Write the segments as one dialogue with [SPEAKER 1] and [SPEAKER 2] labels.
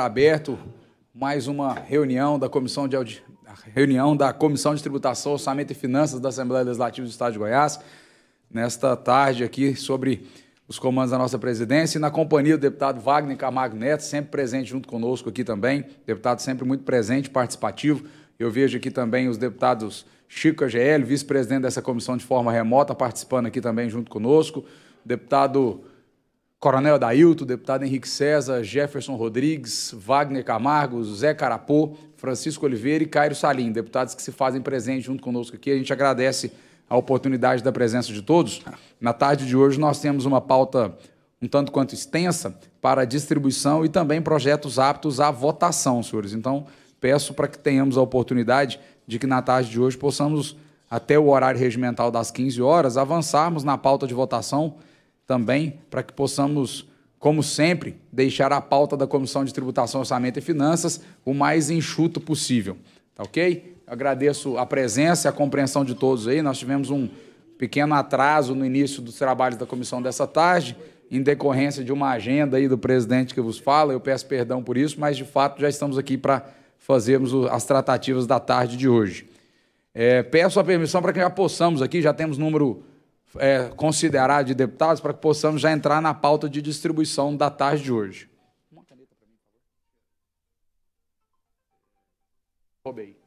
[SPEAKER 1] aberto mais uma reunião da Comissão de Audi... reunião da Comissão de Tributação, Orçamento e Finanças da Assembleia Legislativa do Estado de Goiás, nesta tarde aqui sobre os comandos da nossa presidência e na companhia do deputado Wagner Camargo Neto, sempre presente junto conosco aqui também, deputado sempre muito presente, participativo. Eu vejo aqui também os deputados Chico AGL, vice-presidente dessa comissão de forma remota, participando aqui também junto conosco, deputado Coronel Dailton, deputado Henrique César, Jefferson Rodrigues, Wagner Camargo, Zé Carapô, Francisco Oliveira e Cairo Salim, deputados que se fazem presentes junto conosco aqui. A gente agradece a oportunidade da presença de todos. Na tarde de hoje nós temos uma pauta um tanto quanto extensa para distribuição e também projetos aptos à votação, senhores. Então, peço para que tenhamos a oportunidade de que na tarde de hoje possamos, até o horário regimental das 15 horas, avançarmos na pauta de votação também para que possamos, como sempre, deixar a pauta da Comissão de Tributação, Orçamento e Finanças o mais enxuto possível. Tá ok? Agradeço a presença e a compreensão de todos aí. Nós tivemos um pequeno atraso no início dos trabalhos da comissão dessa tarde, em decorrência de uma agenda aí do presidente que vos fala. Eu peço perdão por isso, mas de fato já estamos aqui para fazermos as tratativas da tarde de hoje. É, peço a permissão para que já possamos aqui, já temos número é, considerar de deputados para que possamos já entrar na pauta de distribuição da tarde de hoje. Uma caneta para mim, por favor. Roubei.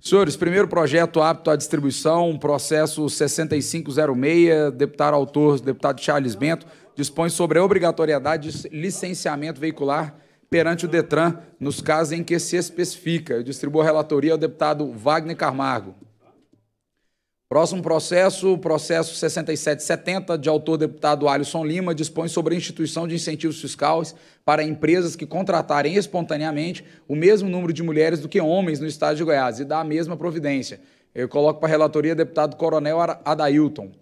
[SPEAKER 1] Senhores, primeiro projeto apto à distribuição, processo 6506, deputado autor, deputado Charles Bento, dispõe sobre a obrigatoriedade de licenciamento veicular perante o DETRAN nos casos em que se especifica. Eu distribuo a relatoria ao deputado Wagner Carmargo. Próximo processo, processo 6770, de autor deputado Alisson Lima, dispõe sobre a instituição de incentivos fiscais para empresas que contratarem espontaneamente o mesmo número de mulheres do que homens no estado de Goiás e dá a mesma providência. Eu coloco para a relatoria deputado Coronel Adailton.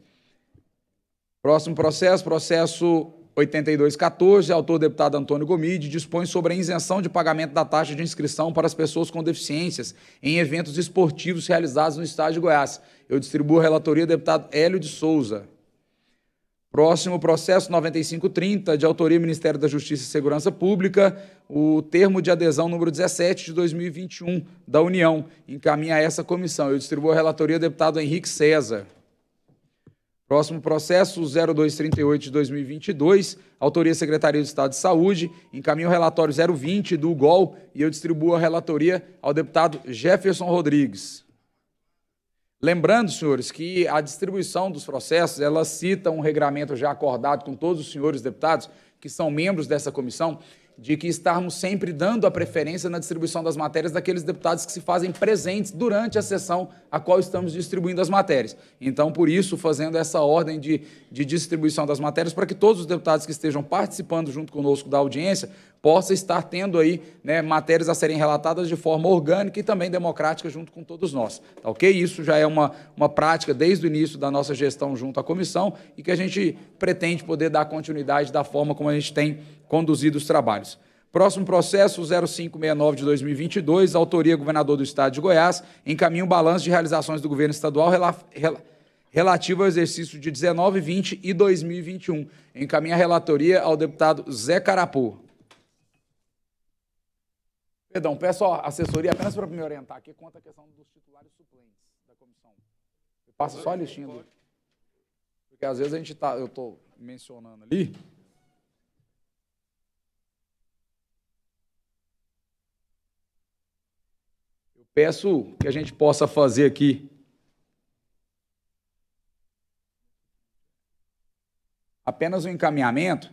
[SPEAKER 1] Próximo processo, processo 8214, autor deputado Antônio Gomide, dispõe sobre a isenção de pagamento da taxa de inscrição para as pessoas com deficiências em eventos esportivos realizados no estado de Goiás. Eu distribuo a relatoria deputado Hélio de Souza. Próximo processo 9530, de autoria do Ministério da Justiça e Segurança Pública, o termo de adesão número 17 de 2021 da União. Encaminha essa comissão. Eu distribuo a relatoria deputado Henrique César. Próximo processo 0238 de 2022, autoria Secretaria do Estado de Saúde, encaminha o relatório 020 do UGOL e eu distribuo a relatoria ao deputado Jefferson Rodrigues. Lembrando, senhores, que a distribuição dos processos, ela cita um regramento já acordado com todos os senhores deputados que são membros dessa comissão, de que estarmos sempre dando a preferência na distribuição das matérias daqueles deputados que se fazem presentes durante a sessão a qual estamos distribuindo as matérias. Então, por isso, fazendo essa ordem de, de distribuição das matérias, para que todos os deputados que estejam participando junto conosco da audiência possa estar tendo aí né, matérias a serem relatadas de forma orgânica e também democrática junto com todos nós. Tá ok? Isso já é uma, uma prática desde o início da nossa gestão junto à comissão e que a gente pretende poder dar continuidade da forma como a gente tem conduzido os trabalhos. Próximo processo 0569 de 2022, autoria governador do estado de Goiás, encaminha o balanço de realizações do governo estadual rela, rela, relativo ao exercício de 19, 20 e 2021. Encaminha a relatoria ao deputado Zé Carapu. Perdão, peço a assessoria apenas para me orientar aqui quanto à questão dos titulares suplentes da comissão. Eu passo só a listinha do... Porque às vezes a gente está, eu estou mencionando ali, peço que a gente possa fazer aqui apenas um encaminhamento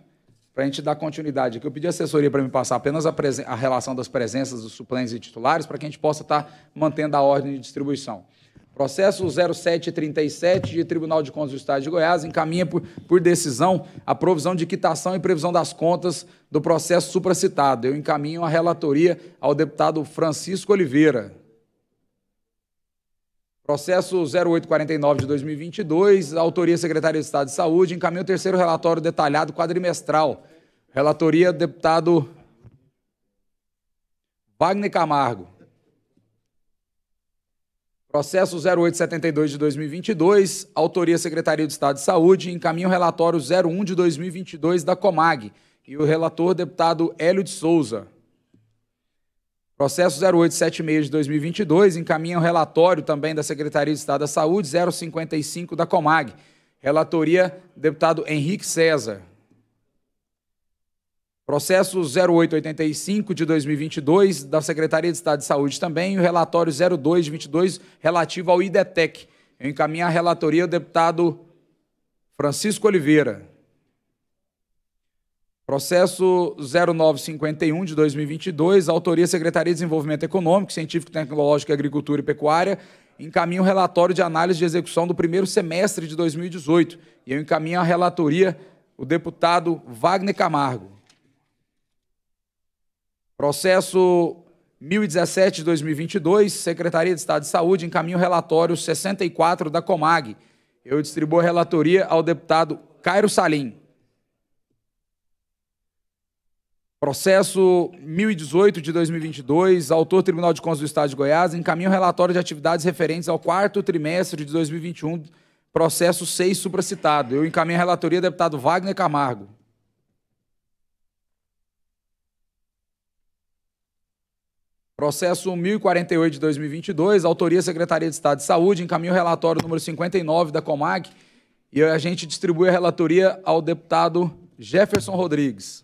[SPEAKER 1] para a gente dar continuidade aqui. Eu pedi assessoria para me passar apenas a, a, relação das presenças dos suplentes e titulares, para que a gente possa estar tá mantendo a ordem de distribuição. Processo 0737 de Tribunal de Contas do Estado de Goiás encaminha por, por decisão a provisão de quitação e previsão das contas do processo supracitado. Eu encaminho a relatoria ao deputado Francisco Oliveira. Processo 0849 de 2022, autoria Secretaria de Estado de Saúde, encaminha o terceiro relatório detalhado quadrimestral. Relatoria deputado Wagner Camargo. Processo 0872 de 2022, autoria Secretaria de Estado de Saúde, encaminha o relatório 01 de 2022 da Comag e o relator deputado Hélio de Souza. Processo 0876 de 2022 encaminha o um relatório também da Secretaria de Estado da Saúde 055 da Comag. Relatoria deputado Henrique César. Processo 0885 de 2022 da Secretaria de Estado de Saúde também, o relatório 02 de 22 relativo ao IDETEC. Eu encaminho a relatoria ao deputado Francisco Oliveira. Processo 0951 de 2022, autoria Secretaria de Desenvolvimento Econômico, Científico, Tecnológico, Agricultura e Pecuária, encaminha o um relatório de análise de execução do primeiro semestre de 2018. E eu encaminho a relatoria o deputado Wagner Camargo. Processo 1017 de 2022, Secretaria de Estado de Saúde, encaminha o relatório 64 da Comag. Eu distribuo a relatoria ao deputado Cairo Salim. Processo 1018 de 2022, autor Tribunal de Contas do Estado de Goiás, encaminha o relatório de atividades referentes ao quarto trimestre de 2021, processo 6 supracitado. Eu encaminho a relatoria deputado Wagner Camargo. Processo 1048 de 2022, autoria Secretaria de Estado de Saúde, encaminha o relatório número 59 da Comac e a gente distribui a relatoria ao deputado Jefferson Rodrigues.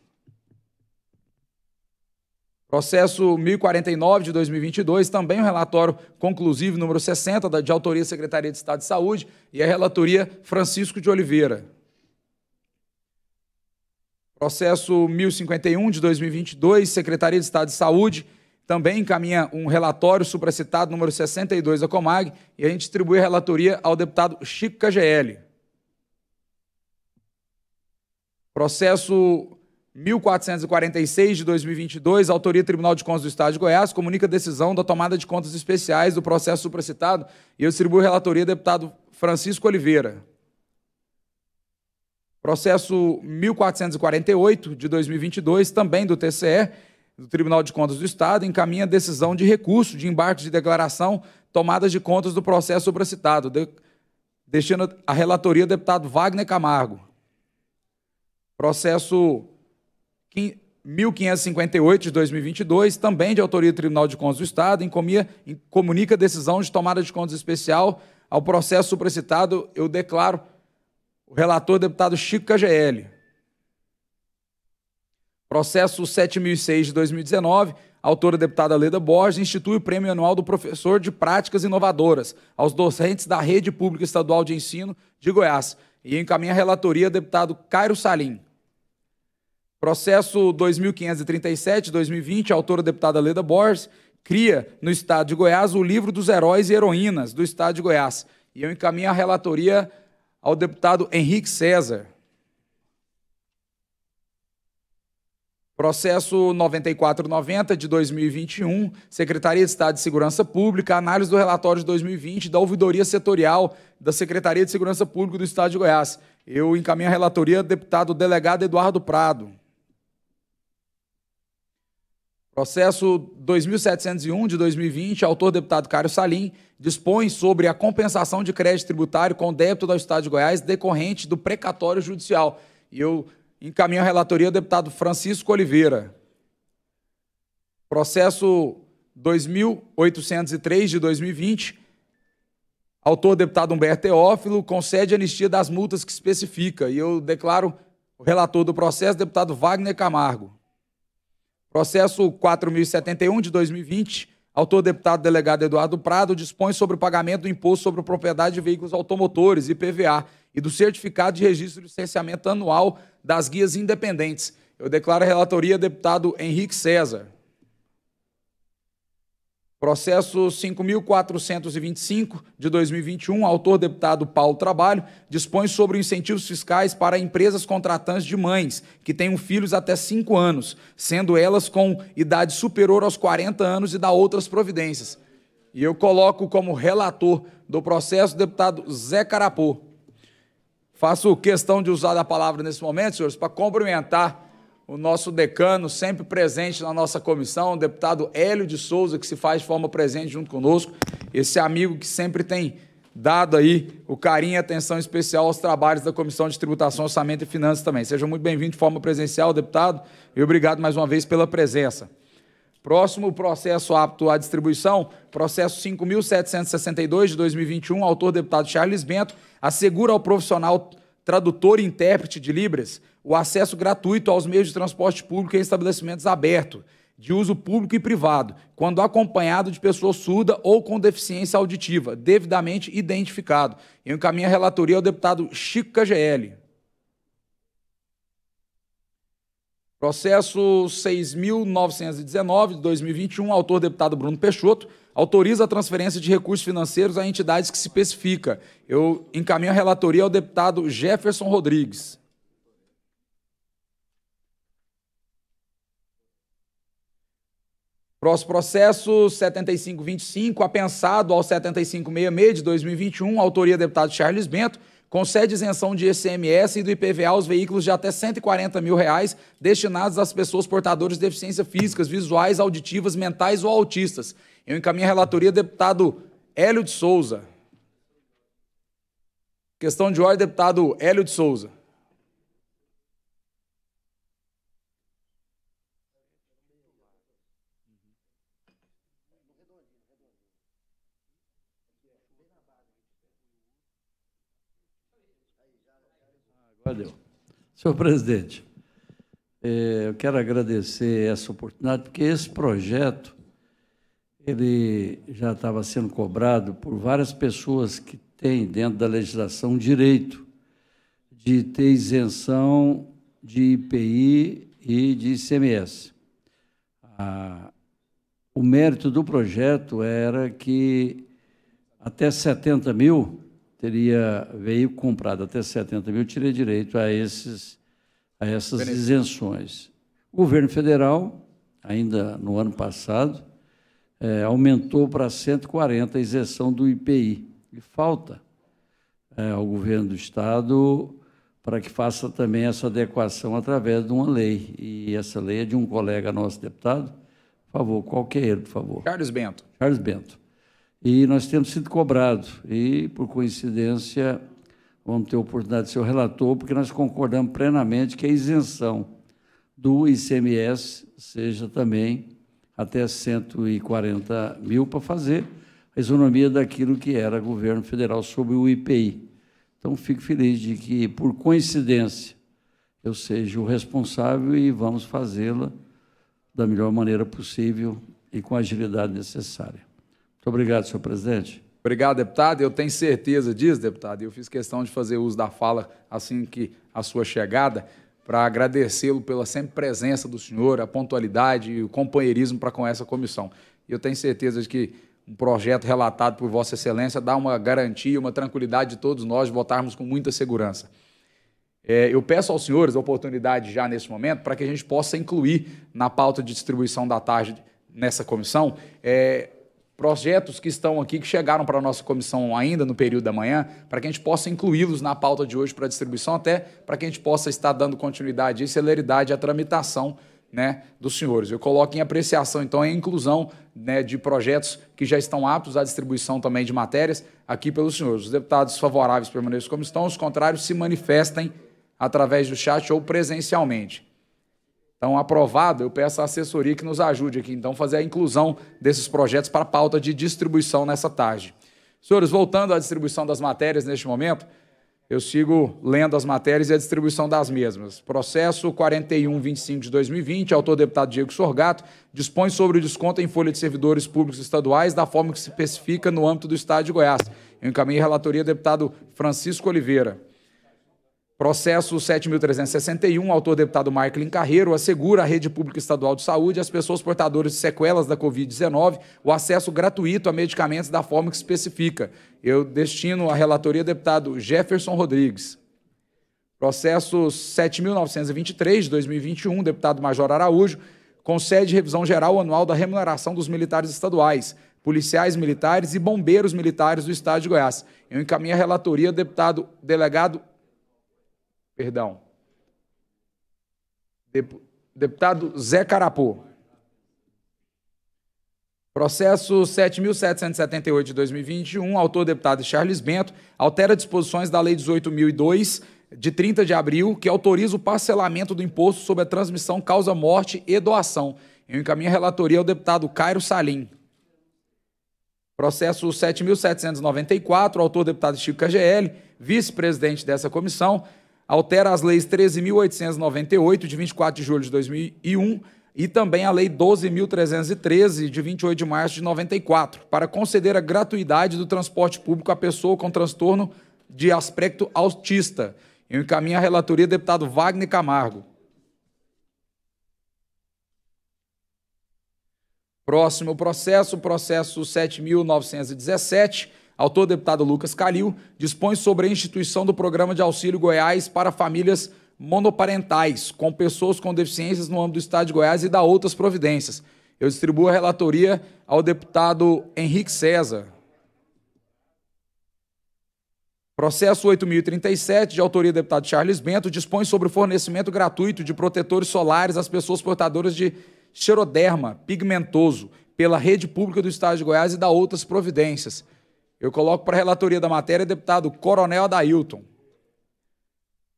[SPEAKER 1] Processo 1049 de 2022, também o um relatório conclusivo número 60, da, de autoria da Secretaria de Estado de Saúde, e a relatoria Francisco de Oliveira. Processo 1051 de 2022, Secretaria de Estado de Saúde, também encaminha um relatório supracitado número 62 da Comag, e a gente distribui a relatoria ao deputado Chico KGL. Processo 1446 de 2022, autoria Tribunal de Contas do Estado de Goiás, comunica decisão da tomada de contas especiais do processo supracitado e eu distribuo relatoria deputado Francisco Oliveira. Processo 1448 de 2022, também do TCE, do Tribunal de Contas do Estado, encaminha decisão de recurso de embarque de declaração, tomadas de contas do processo supracitado, de, a relatoria deputado Wagner Camargo. Processo 1558 de 2022, também de autoria do Tribunal de Contas do Estado, encomia, comunica decisão de tomada de contas especial ao processo supracitado, eu declaro o relator deputado Chico KGL. Processo 7006 de 2019, autora deputada Leda Borges, institui o Prêmio Anual do Professor de Práticas Inovadoras aos docentes da Rede Pública Estadual de Ensino de Goiás e encaminha a relatoria deputado Cairo Salim. Processo 2537, 2020, autora deputada Leda Borges, cria no Estado de Goiás o livro dos heróis e heroínas do Estado de Goiás. E eu encaminho a relatoria ao deputado Henrique César. Processo 9490 de 2021, Secretaria de Estado de Segurança Pública, análise do relatório de 2020 da ouvidoria setorial da Secretaria de Segurança Pública do Estado de Goiás. Eu encaminho a relatoria ao deputado delegado Eduardo Prado. Processo 2701 de 2020, autor deputado Cário Salim, dispõe sobre a compensação de crédito tributário com débito do Estado de Goiás decorrente do precatório judicial. E eu encaminho a relatoria ao deputado Francisco Oliveira. Processo 2803 de 2020, autor deputado Humberto Teófilo, concede anistia das multas que especifica. E eu declaro o relator do processo, deputado Wagner Camargo. Processo 4071 de 2020, autor deputado delegado Eduardo Prado, dispõe sobre o pagamento do imposto sobre propriedade de veículos automotores, IPVA, e do certificado de registro de licenciamento anual das guias independentes. Eu declaro a relatoria deputado Henrique César. Processo 5.425 de 2021, autor deputado Paulo Trabalho, dispõe sobre incentivos fiscais para empresas contratantes de mães que tenham filhos até 5 anos, sendo elas com idade superior aos 40 anos e dá outras providências. E eu coloco como relator do processo o deputado Zé Carapô. Faço questão de usar a palavra nesse momento, senhores, para cumprimentar o nosso decano, sempre presente na nossa comissão, o deputado Hélio de Souza, que se faz de forma presente junto conosco, esse amigo que sempre tem dado aí o carinho e atenção especial aos trabalhos da Comissão de Tributação, Orçamento e Finanças também. Seja muito bem-vindo de forma presencial, deputado, e obrigado mais uma vez pela presença. Próximo processo apto à distribuição, processo 5.762 de 2021, autor deputado Charles Bento, assegura ao profissional tradutor e intérprete de Libras o acesso gratuito aos meios de transporte público em estabelecimentos abertos, de uso público e privado, quando acompanhado de pessoa surda ou com deficiência auditiva, devidamente identificado. Eu encaminho a relatoria ao deputado Chico KGL. Processo 6.919 de 2021, autor deputado Bruno Peixoto, autoriza a transferência de recursos financeiros a entidades que se especifica. Eu encaminho a relatoria ao deputado Jefferson Rodrigues. Próximo processo 7525, apensado ao 7566 de 2021, autoria deputado Charles Bento, concede isenção de ICMS e do IPVA aos veículos de até 140 mil reais destinados às pessoas portadoras de deficiência físicas, visuais, auditivas, mentais ou autistas. Eu encaminho a relatoria deputado Hélio de Souza. Questão de ordem, deputado Hélio de Souza.
[SPEAKER 2] Valeu. Senhor presidente, é, eu quero agradecer essa oportunidade, porque esse projeto ele já estava sendo cobrado por várias pessoas que têm dentro da legislação o direito de ter isenção de IPI e de ICMS. o mérito do projeto era que até 70 mil teria veio comprado até 70 mil, teria direito a, esses, a essas isenções. O governo federal, ainda no ano passado, é, aumentou para 140 a isenção do IPI. E falta é, ao governo do Estado para que faça também essa adequação através de uma lei. E essa lei é de um colega nosso deputado. Por favor, qual que é ele, por favor? Carlos Bento. Carlos Bento. E nós temos sido cobrados. E, por coincidência, vamos ter a oportunidade de ser o relator, porque nós concordamos plenamente que a isenção do ICMS seja também até 140 mil para fazer a isonomia daquilo que era governo federal sobre o IPI. Então, fico feliz de que, por coincidência, eu seja o responsável e vamos fazê-la da melhor maneira possível e com a agilidade necessária. Obrigado, senhor presidente.
[SPEAKER 1] Obrigado, deputado. Eu tenho certeza disso, deputado. Eu fiz questão de fazer uso da fala assim que a sua chegada, para agradecê-lo pela sempre presença do senhor, a pontualidade e o companheirismo para com essa comissão. Eu tenho certeza de que um projeto relatado por Vossa Excelência dá uma garantia, uma tranquilidade de todos nós de votarmos com muita segurança. É, eu peço aos senhores a oportunidade já nesse momento para que a gente possa incluir na pauta de distribuição da tarde nessa comissão é, projetos que estão aqui, que chegaram para a nossa comissão ainda no período da manhã, para que a gente possa incluí-los na pauta de hoje para distribuição, até para que a gente possa estar dando continuidade e celeridade à tramitação né, dos senhores. Eu coloco em apreciação, então, a inclusão né, de projetos que já estão aptos à distribuição também de matérias aqui pelos senhores. Os deputados favoráveis permaneçam como estão, os contrários se manifestem através do chat ou presencialmente. Então, aprovado, eu peço à assessoria que nos ajude aqui, então, fazer a inclusão desses projetos para a pauta de distribuição nessa tarde. Senhores, voltando à distribuição das matérias neste momento, eu sigo lendo as matérias e a distribuição das mesmas. Processo 4125 de 2020, autor deputado Diego Sorgato, dispõe sobre o desconto em folha de servidores públicos estaduais da forma que se especifica no âmbito do Estado de Goiás. Eu encaminhei relatoria ao deputado Francisco Oliveira. Processo 7.361, autor deputado Marklin Carreiro, assegura à Rede Pública Estadual de Saúde às pessoas portadoras de sequelas da Covid-19 o acesso gratuito a medicamentos da forma que especifica. Eu destino à relatoria deputado Jefferson Rodrigues. Processo 7.923, de 2021, deputado Major Araújo, concede revisão geral anual da remuneração dos militares estaduais, policiais militares e bombeiros militares do Estado de Goiás. Eu encaminho a relatoria, deputado delegado Perdão. Deputado Zé Carapô. Processo 7.778 de 2021, autor deputado Charles Bento, altera disposições da Lei 18.002, de 30 de abril, que autoriza o parcelamento do imposto sobre a transmissão, causa-morte e doação. Eu encaminho a relatoria ao deputado Cairo Salim. Processo 7.794, autor deputado Chico KGL, vice-presidente dessa comissão, altera as leis 13.898, de 24 de julho de 2001, e também a Lei 12.313, de 28 de março de 94, para conceder a gratuidade do transporte público à pessoa com transtorno de aspecto autista. Eu encaminho a relatoria deputado Wagner Camargo. Próximo processo, processo 7.917, Autor deputado Lucas Calil dispõe sobre a instituição do Programa de Auxílio Goiás para famílias monoparentais com pessoas com deficiências no âmbito do Estado de Goiás e da outras providências. Eu distribuo a relatoria ao deputado Henrique César. Processo 8.037, de autoria do deputado Charles Bento, dispõe sobre o fornecimento gratuito de protetores solares às pessoas portadoras de xeroderma pigmentoso pela rede pública do Estado de Goiás e da outras providências. Eu coloco para a relatoria da matéria deputado Coronel Adailton.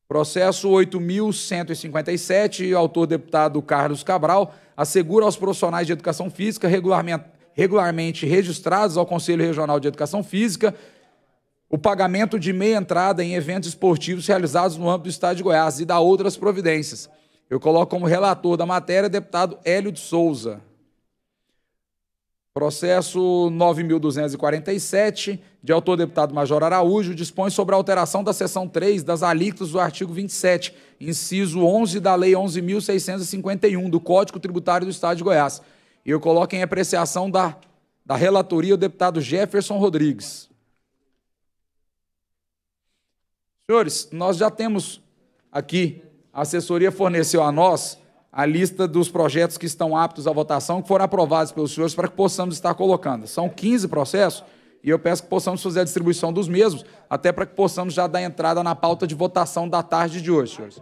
[SPEAKER 1] Processo 8.157, autor deputado Carlos Cabral, assegura aos profissionais de educação física regularmente registrados ao Conselho Regional de Educação Física o pagamento de meia entrada em eventos esportivos realizados no âmbito do Estado de Goiás e da outras providências. Eu coloco como relator da matéria deputado Hélio de Souza. Processo 9.247, de autor deputado Major Araújo, dispõe sobre a alteração da seção 3 das alíquotas do artigo 27, inciso 11 da Lei 11.651 do Código Tributário do Estado de Goiás. E eu coloco em apreciação da, da relatoria o deputado Jefferson Rodrigues. Senhores, nós já temos aqui, a assessoria forneceu a nós a lista dos projetos que estão aptos à votação, que foram aprovados pelos senhores, para que possamos estar colocando. São 15 processos e eu peço que possamos fazer a distribuição dos mesmos, até para que possamos já dar entrada na pauta de votação da tarde de hoje, senhores.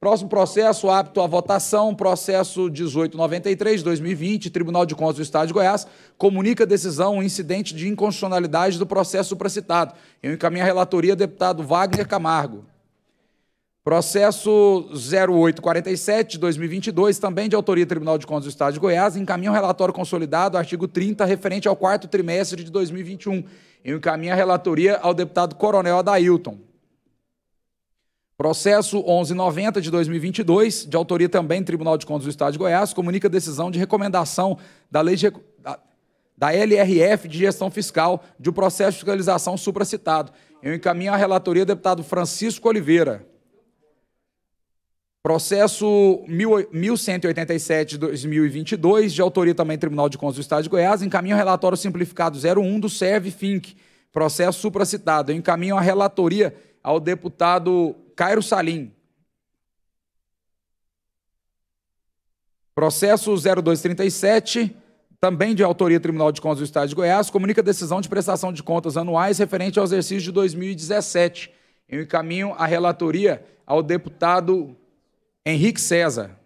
[SPEAKER 1] Próximo processo apto à votação, processo 1893, 2020, Tribunal de Contas do Estado de Goiás, comunica decisão incidente de inconstitucionalidade do processo supracitado. Eu encaminho a relatoria, deputado Wagner Camargo. Processo 0847 de 2022, também de autoria do Tribunal de Contas do Estado de Goiás, encaminha um relatório consolidado, artigo 30, referente ao quarto trimestre de 2021. E encaminha a relatoria ao deputado Coronel Adailton. Processo 1190 de 2022, de autoria também do Tribunal de Contas do Estado de Goiás, comunica decisão de recomendação da lei de, da, da LRF de gestão fiscal de um processo de fiscalização supracitado. Eu encaminho a relatoria ao deputado Francisco Oliveira. Processo 1187-2022, de autoria também Tribunal de Contas do Estado de Goiás, encaminha o relatório simplificado 01 do SERV FINC, processo supracitado. Eu encaminho a relatoria ao deputado Cairo Salim. Processo 0237, também de autoria Tribunal de Contas do Estado de Goiás, comunica decisão de prestação de contas anuais referente ao exercício de 2017. Eu encaminho a relatoria ao deputado Henrique César.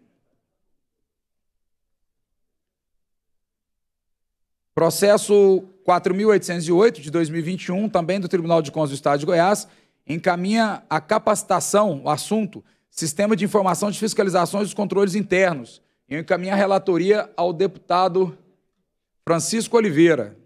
[SPEAKER 1] Processo 4.808 de 2021, também do Tribunal de Contas do Estado de Goiás, encaminha a capacitação, o assunto, Sistema de Informação de Fiscalizações e Controles Internos. Eu encaminho a relatoria ao deputado Francisco Oliveira.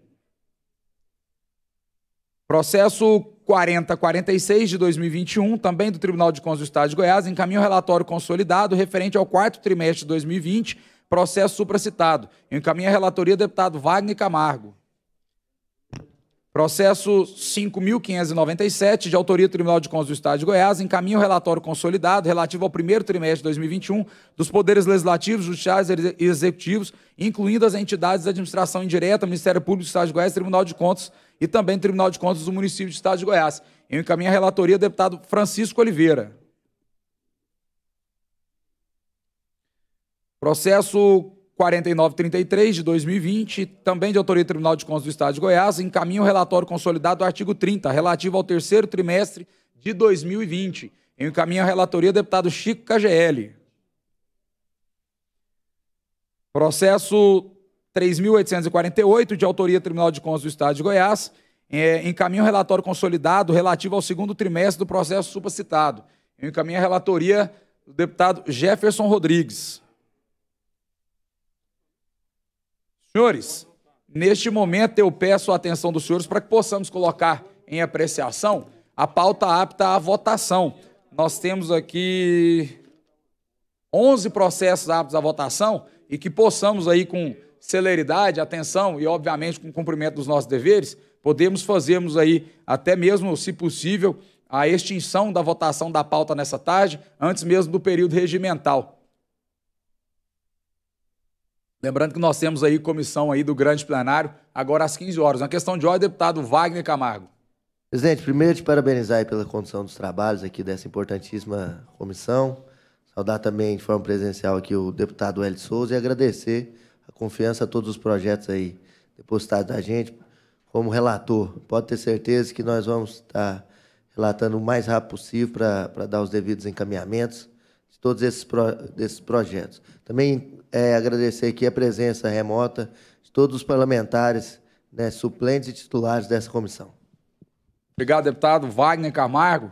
[SPEAKER 1] Processo 4046 de 2021, também do Tribunal de Contas do Estado de Goiás, encaminha o um relatório consolidado referente ao quarto trimestre de 2020, processo supracitado. Encaminha a relatoria deputado Wagner Camargo. Processo 5.597, de autoria do Tribunal de Contas do Estado de Goiás, encaminha o relatório consolidado relativo ao primeiro trimestre de 2021 dos poderes legislativos, judiciais e executivos, incluindo as entidades de administração indireta, Ministério Público do Estado de Goiás e Tribunal de Contas e também Tribunal de Contas do município do Estado de Goiás. Eu encaminho a relatoria ao deputado Francisco Oliveira. Processo 4933 de 2020, também de autoria do Tribunal de Contas do Estado de Goiás, encaminha o relatório consolidado do artigo 30, relativo ao terceiro trimestre de 2020. Eu encaminho a relatoria deputado Chico KGL. Processo 3.848, de autoria do Tribunal de Contas do Estado de Goiás, é, encaminha o relatório consolidado relativo ao segundo trimestre do processo supracitado. Eu encaminho a relatoria do deputado Jefferson Rodrigues. Senhores, neste momento eu peço a atenção dos senhores para que possamos colocar em apreciação a pauta apta à votação. Nós temos aqui 11 processos aptos à votação e que possamos aí com celeridade, atenção e, obviamente, com o cumprimento dos nossos deveres, podemos fazermos aí, até mesmo, se possível, a extinção da votação da pauta nessa tarde, antes mesmo do período regimental. Lembrando que nós temos aí comissão aí do grande plenário, agora às 15 horas. Na questão de ordem, deputado Wagner Camargo.
[SPEAKER 2] Presidente, primeiro te parabenizar pela condução dos trabalhos aqui dessa importantíssima comissão. Saudar também de forma presencial aqui o deputado Hélio Souza e agradecer confiança a todos os projetos aí depositados da gente como relator. Pode ter certeza que nós vamos estar relatando o mais rápido possível para dar os devidos encaminhamentos de todos esses, pro, projetos. Também é, agradecer aqui a presença remota de todos os parlamentares, né, suplentes e titulares dessa comissão.
[SPEAKER 1] Obrigado, deputado Wagner Camargo,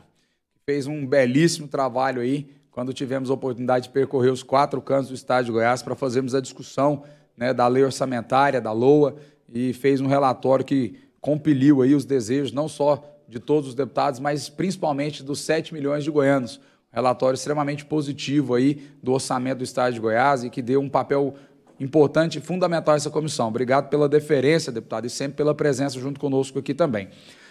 [SPEAKER 1] que fez um belíssimo trabalho aí quando tivemos a oportunidade de percorrer os quatro cantos do estado de Goiás para fazermos a discussão né, da lei orçamentária, da LOA, e fez um relatório que compiliu aí os desejos não só de todos os deputados, mas principalmente dos 7 milhões de goianos. Um relatório extremamente positivo aí do orçamento do Estado de Goiás e que deu um papel importante e fundamental a essa comissão. Obrigado pela deferência, deputado, e sempre pela presença junto conosco aqui também.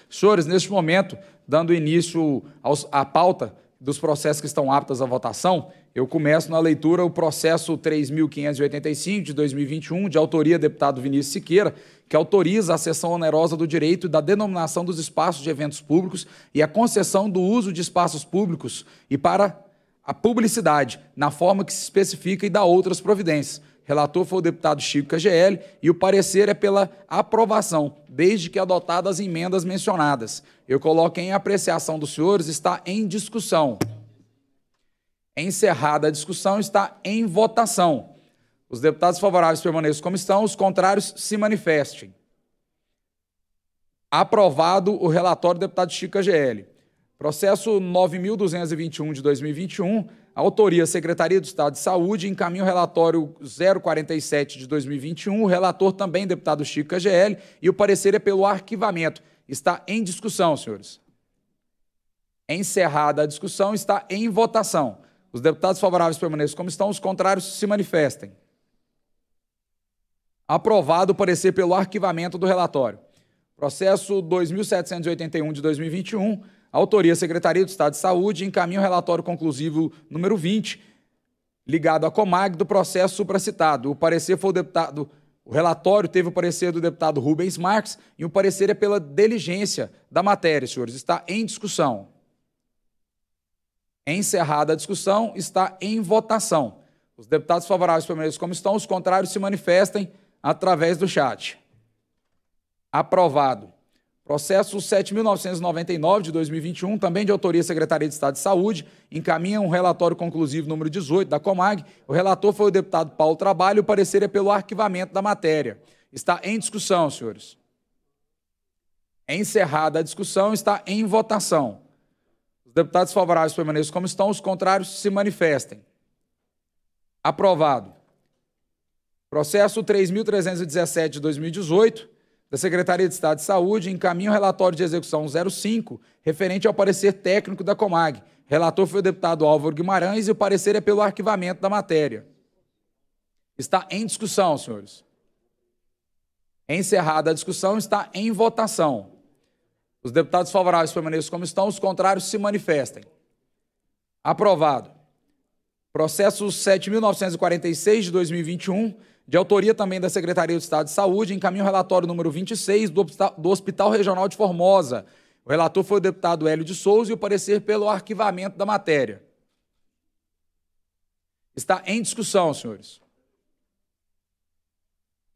[SPEAKER 1] Senhores, neste momento, dando início aos, à pauta dos processos que estão aptos à votação, eu começo na leitura o processo 3.585 de 2021, de autoria do deputado Vinícius Siqueira, que autoriza a cessão onerosa do direito da denominação dos espaços de eventos públicos e a concessão do uso de espaços públicos e para a publicidade, na forma que se especifica e dá outras providências relator foi o deputado Chico KGL e o parecer é pela aprovação, desde que adotadas as emendas mencionadas. Eu coloco em apreciação dos senhores, está em discussão. Encerrada a discussão, está em votação. Os deputados favoráveis permaneçam como estão, os contrários se manifestem. Aprovado o relatório do deputado Chico KGL. Processo 9.221 de 2021 autoria Secretaria do Estado de Saúde, encaminha o relatório 047 de 2021, o relator também deputado Chico KGL, e o parecer é pelo arquivamento. Está em discussão, senhores. encerrada a discussão, está em votação. Os deputados favoráveis permaneçam como estão, os contrários se manifestem. Aprovado o parecer pelo arquivamento do relatório. Processo 2781 de 2021 autoria Secretaria do Estado de Saúde encaminha o relatório conclusivo número 20, ligado à Comag do processo supracitado. O parecer foi o deputado. O relatório teve o parecer do deputado Rubens Marques e o parecer é pela diligência da matéria, senhores. Está em discussão. Encerrada a discussão, está em votação. Os deputados favoráveis menos como estão, os contrários se manifestem através do chat. Aprovado. Processo 7.999 de 2021, também de autoria da Secretaria de Estado de Saúde, encaminha um relatório conclusivo número 18 da Comag. O relator foi o deputado Paulo Trabalho, o parecer é pelo arquivamento da matéria. Está em discussão, senhores. encerrada a discussão, está em votação. Os deputados favoráveis permaneçam como estão, os contrários se manifestem. Aprovado. Processo 3.317 de 2018 da Secretaria de Estado de Saúde encaminha o relatório de execução 05, referente ao parecer técnico da Comag. Relator foi o deputado Álvaro Guimarães e o parecer é pelo arquivamento da matéria. Está em discussão, senhores. Encerrada a discussão, está em votação. Os deputados favoráveis permaneçam como estão, os contrários se manifestem. Aprovado. Processo 7.946 de 2021 de autoria também da Secretaria de Estado de Saúde, encaminha o relatório número 26 do, do Hospital Regional de Formosa. O relator foi o deputado Hélio de Souza e o parecer pelo arquivamento da matéria. Está em discussão, senhores.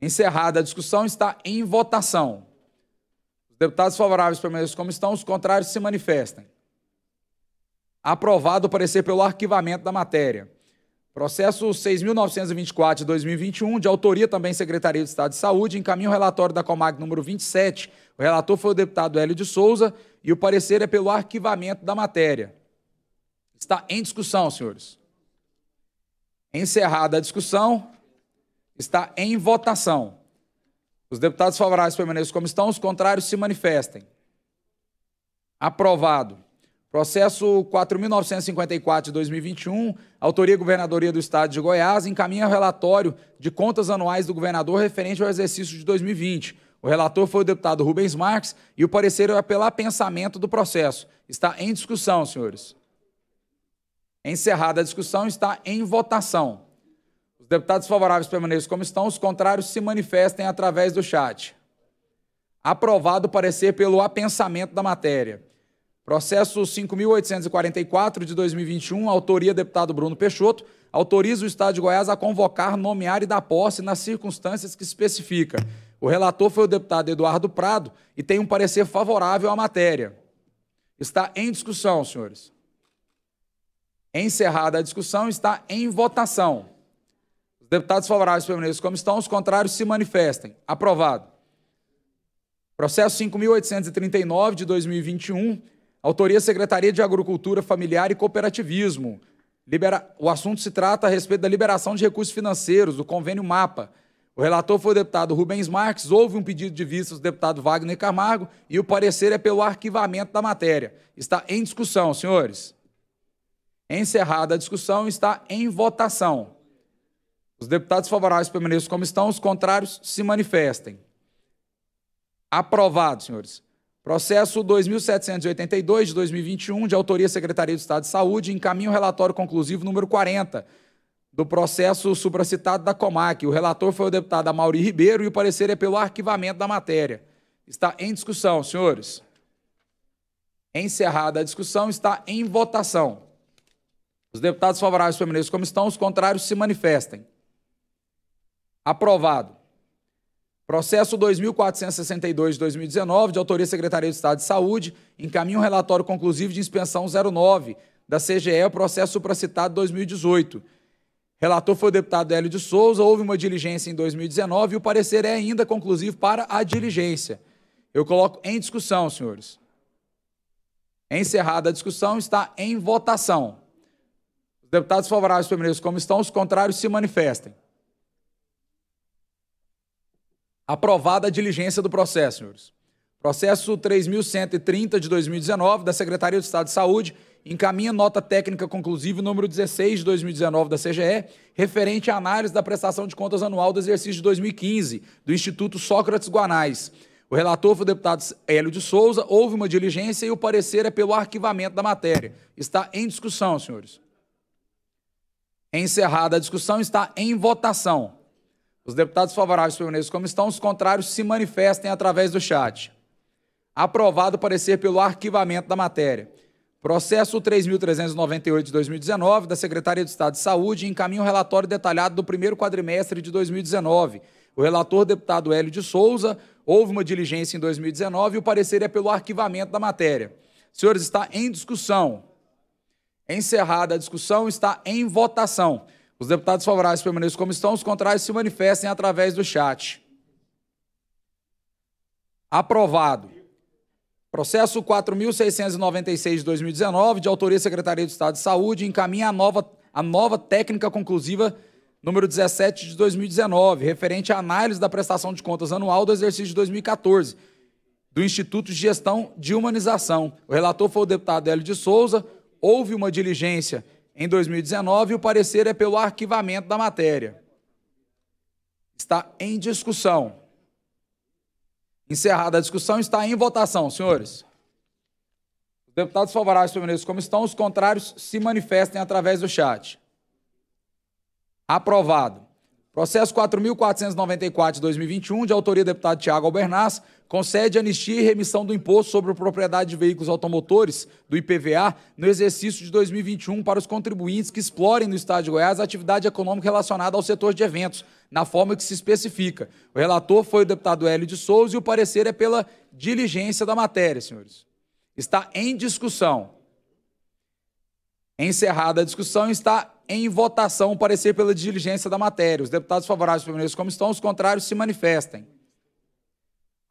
[SPEAKER 1] Encerrada a discussão, está em votação. Os deputados favoráveis permanecem como estão, os contrários se manifestem. Aprovado o parecer pelo arquivamento da matéria. Processo 6.924 de 2021, de autoria também Secretaria de Estado de Saúde, encaminha o relatório da Comag número 27. O relator foi o deputado Hélio de Souza e o parecer é pelo arquivamento da matéria. Está em discussão, senhores. Encerrada a discussão, está em votação. Os deputados favoráveis permaneçam como estão, os contrários se manifestem. Aprovado. Processo 4.954 de 2021, autoria Governadoria do Estado de Goiás, encaminha relatório de contas anuais do governador referente ao exercício de 2020. O relator foi o deputado Rubens Marques e o parecer é pelo apensamento do processo. Está em discussão, senhores. Encerrada a discussão, está em votação. Os deputados favoráveis permaneçam como estão, os contrários se manifestem através do chat. Aprovado o parecer pelo apensamento da matéria. Processo 5.844 de 2021, autoria deputado Bruno Peixoto, autoriza o Estado de Goiás a convocar, nomear e dar posse nas circunstâncias que especifica. O relator foi o deputado Eduardo Prado e tem um parecer favorável à matéria. Está em discussão, senhores. Encerrada a discussão, está em votação. Os deputados favoráveis permanecem como estão, os contrários se manifestem. Aprovado. Processo 5.839 de 2021 Autoria Secretaria de Agricultura Familiar e Cooperativismo. Libera... O assunto se trata a respeito da liberação de recursos financeiros do convênio MAPA. O relator foi o deputado Rubens Marques, houve um pedido de vista do deputado Wagner Camargo e o parecer é pelo arquivamento da matéria. Está em discussão, senhores. Encerrada a discussão, está em votação. Os deputados favoráveis permaneçam como estão, os contrários se manifestem. Aprovado, senhores. Processo 2782 de 2021, de autoria Secretaria do Estado de Saúde, encaminha o relatório conclusivo número 40 do processo supracitado da Comac. O relator foi o deputado Mauri Ribeiro e o parecer é pelo arquivamento da matéria. Está em discussão, senhores. Encerrada a discussão, está em votação. Os deputados favoráveis permanecem como estão, os contrários se manifestem. Aprovado. Processo 2462 de 2019, de autoria da Secretaria de Estado de Saúde, encaminha um relatório conclusivo de inspeção 09 da CGE, o processo supracitado 2018. Relator foi o deputado Hélio de Souza, houve uma diligência em 2019 e o parecer é ainda conclusivo para a diligência. Eu coloco em discussão, senhores. Encerrada a discussão, está em votação. Os deputados favoráveis permanecem como estão, os contrários se manifestem. Aprovada a diligência do processo, senhores. Processo 3130 de 2019 da Secretaria de Estado de Saúde encaminha nota técnica conclusiva número 16 de 2019 da CGE, referente à análise da prestação de contas anual do exercício de 2015 do Instituto Sócrates Guanais. O relator foi o deputado Hélio de Souza, houve uma diligência e o parecer é pelo arquivamento da matéria. Está em discussão, senhores. Encerrada a discussão, está em votação. Os deputados favoráveis permaneçam como estão, os contrários se manifestem através do chat. Aprovado o parecer pelo arquivamento da matéria. Processo 3.398 de 2019 da Secretaria do Estado de Saúde encaminha o um relatório detalhado do primeiro quadrimestre de 2019. O relator, deputado Hélio de Souza, houve uma diligência em 2019 e o parecer é pelo arquivamento da matéria. Senhores, está em discussão. Encerrada a discussão, está em votação. Os deputados favoráveis permaneçam como estão, os contrários se manifestem através do chat. Aprovado. Processo 4.696 de 2019, de autoria da Secretaria do Estado de Saúde, encaminha a nova, a nova técnica conclusiva número 17 de 2019, referente à análise da prestação de contas anual do exercício de 2014, do Instituto de Gestão de Humanização. O relator foi o deputado Hélio de Souza. Houve uma diligência em 2019 o parecer é pelo arquivamento da matéria. Está em discussão. Encerrada a discussão, está em votação, senhores. Os deputados favoráveis ministro, como estão, os contrários se manifestem através do chat. Aprovado. Processo 4.494 de 2021, de autoria do deputado Tiago Albernaz, concede anistia e remissão do imposto sobre a propriedade de veículos automotores, do IPVA, no exercício de 2021 para os contribuintes que explorem no Estado de Goiás a atividade econômica relacionada ao setor de eventos, na forma que se especifica. O relator foi o deputado Hélio de Souza e o parecer é pela diligência da matéria, senhores. Está em discussão. Encerrada a discussão, está em votação o parecer pela diligência da matéria. Os deputados favoráveis permaneçam como estão, os contrários se manifestem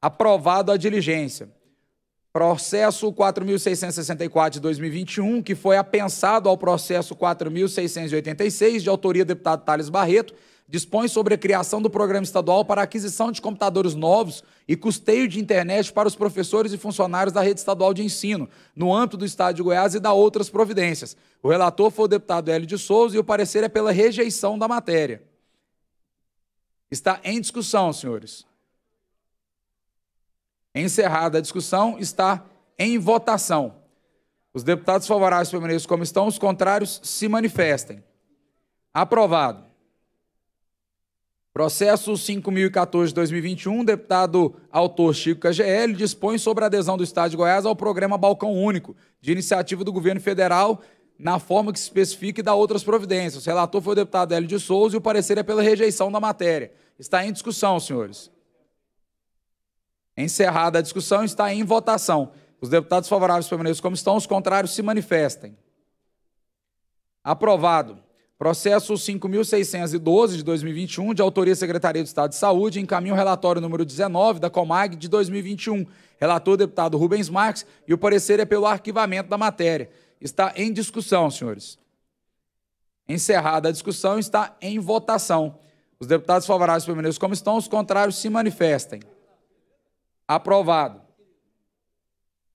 [SPEAKER 1] aprovado a diligência. Processo 4.664 de 2021, que foi apensado ao processo 4.686, de autoria do deputado Thales Barreto, dispõe sobre a criação do programa estadual para aquisição de computadores novos e custeio de internet para os professores e funcionários da rede estadual de ensino, no âmbito do Estado de Goiás e da outras providências. O relator foi o deputado Hélio de Souza e o parecer é pela rejeição da matéria. Está em discussão, senhores. Encerrada a discussão, está em votação. Os deputados favoráveis permaneçam como estão, os contrários se manifestem. Aprovado. Processo 5014-2021, deputado autor Chico KGL dispõe sobre a adesão do Estado de Goiás ao programa Balcão Único, de iniciativa do governo federal, na forma que se especifica e dá outras providências. O relator foi o deputado Hélio de Souza e o parecer é pela rejeição da matéria. Está em discussão, senhores. Encerrada a discussão, está em votação. Os deputados favoráveis permaneçam como estão, os contrários se manifestem. Aprovado. Processo 5.612 de 2021, de autoria da Secretaria do Estado de Saúde, encaminha o relatório número 19 da Comag de 2021. Relator deputado Rubens Marques e o parecer é pelo arquivamento da matéria. Está em discussão, senhores. Encerrada a discussão, está em votação. Os deputados favoráveis permaneçam como estão, os contrários se manifestem. Aprovado.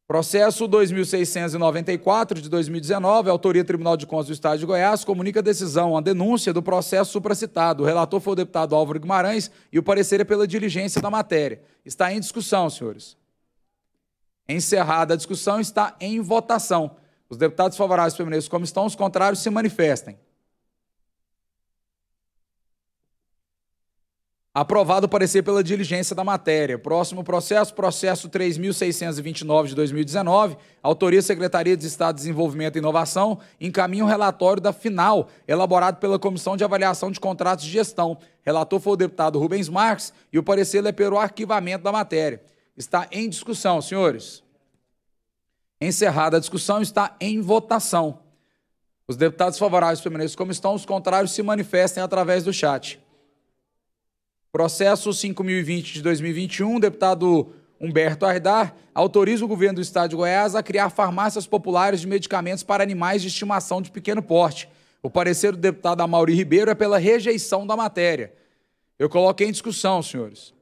[SPEAKER 1] Processo 2694 de 2019, autoria Tribunal de Contas do Estado de Goiás, comunica a decisão, a denúncia do processo supracitado. O relator foi o deputado Álvaro Guimarães e o parecer é pela diligência da matéria. Está em discussão, senhores. Encerrada a discussão, está em votação. Os deputados favoráveis permaneçam como estão, os contrários se manifestem. Aprovado o parecer pela diligência da matéria. Próximo processo, processo 3.629 de 2019. Autoria Secretaria de Estado de Desenvolvimento e Inovação. Encaminha o relatório da final, elaborado pela Comissão de Avaliação de Contratos de Gestão. Relator foi o deputado Rubens Marques e o parecer é pelo arquivamento da matéria. Está em discussão, senhores. Encerrada a discussão, está em votação. Os deputados favoráveis permanecem como estão, os contrários se manifestem através do chat. Processo 5020 de 2021, deputado Humberto Ardar autoriza o governo do estado de Goiás a criar farmácias populares de medicamentos para animais de estimação de pequeno porte. O parecer do deputado Amaury Ribeiro é pela rejeição da matéria. Eu coloquei em discussão, senhores.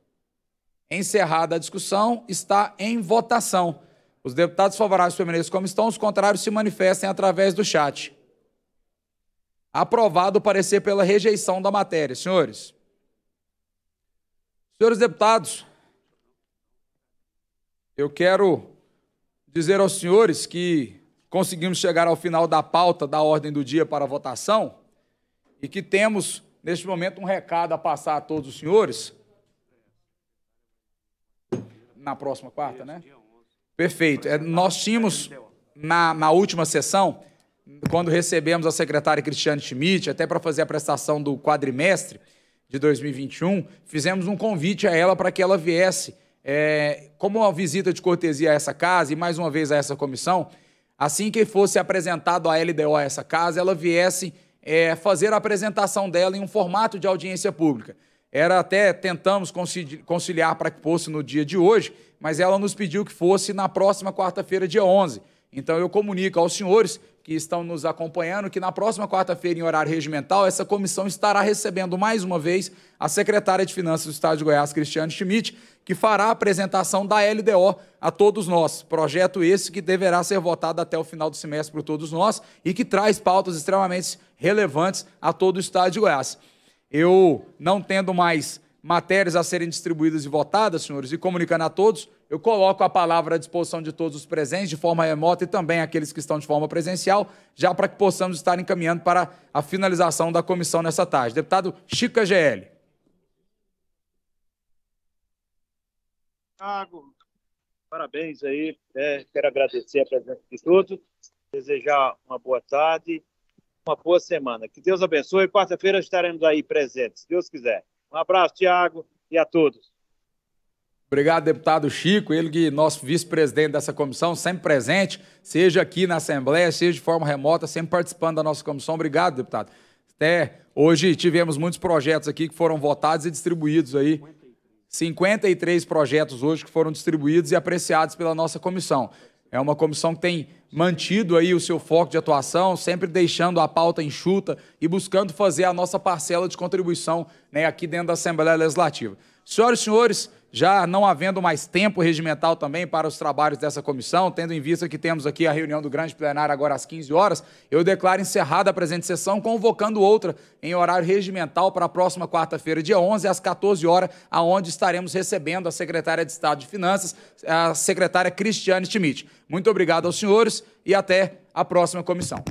[SPEAKER 1] Encerrada a discussão, está em votação. Os deputados favoráveis permanecem como estão, os contrários se manifestem através do chat. Aprovado o parecer pela rejeição da matéria, senhores. Senhores deputados, eu quero dizer aos senhores que conseguimos chegar ao final da pauta da ordem do dia para votação e que temos, neste momento, um recado a passar a todos os senhores. Na próxima quarta, né? Perfeito. É, nós tínhamos, na, na última sessão, quando recebemos a secretária Cristiane Schmidt, até para fazer a prestação do quadrimestre, de 2021, fizemos um convite a ela para que ela viesse, é, como uma visita de cortesia a essa casa e mais uma vez a essa comissão, assim que fosse apresentado a LDO a essa casa, ela viesse é, fazer a apresentação dela em um formato de audiência pública. Era até tentamos conciliar para que fosse no dia de hoje, mas ela nos pediu que fosse na próxima quarta-feira, dia 11. Então eu comunico aos senhores que estão nos acompanhando que na próxima quarta-feira, em horário regimental, essa comissão estará recebendo mais uma vez a secretária de Finanças do Estado de Goiás, Cristiane Schmidt, que fará a apresentação da LDO a todos nós. Projeto esse que deverá ser votado até o final do semestre por todos nós e que traz pautas extremamente relevantes a todo o Estado de Goiás. Eu, não tendo mais matérias a serem distribuídas e votadas, senhores, e comunicando a todos, eu coloco a palavra à disposição de todos os presentes, de forma remota e também aqueles que estão de forma presencial, já para que possamos estar encaminhando para a finalização da comissão nessa tarde. Deputado Chica GL. Thiago, parabéns aí. É, quero agradecer a presença de todos, desejar uma boa tarde, uma boa semana. Que Deus abençoe. Quarta-feira estaremos aí presentes, se Deus quiser. Um abraço, Tiago, e a todos. Obrigado, deputado Chico, ele que nosso vice-presidente dessa comissão, sempre presente, seja aqui na Assembleia, seja de forma remota, sempre participando da nossa comissão. Obrigado, deputado. Até hoje tivemos muitos projetos aqui que foram votados e distribuídos aí. 53 projetos hoje que foram distribuídos e apreciados pela nossa comissão. É uma comissão que tem mantido aí o seu foco de atuação, sempre deixando a pauta enxuta e buscando fazer a nossa parcela de contribuição né, aqui dentro da Assembleia Legislativa. Senhoras e senhores, já não havendo mais tempo regimental também para os trabalhos dessa comissão, tendo em vista que temos aqui a reunião do grande plenário agora às 15 horas, eu declaro encerrada a presente sessão, convocando outra em horário regimental para a próxima quarta-feira, dia 11, às 14 horas, aonde estaremos recebendo a secretária de Estado de Finanças, a secretária Cristiane Schmidt. Muito obrigado aos senhores e até a próxima comissão.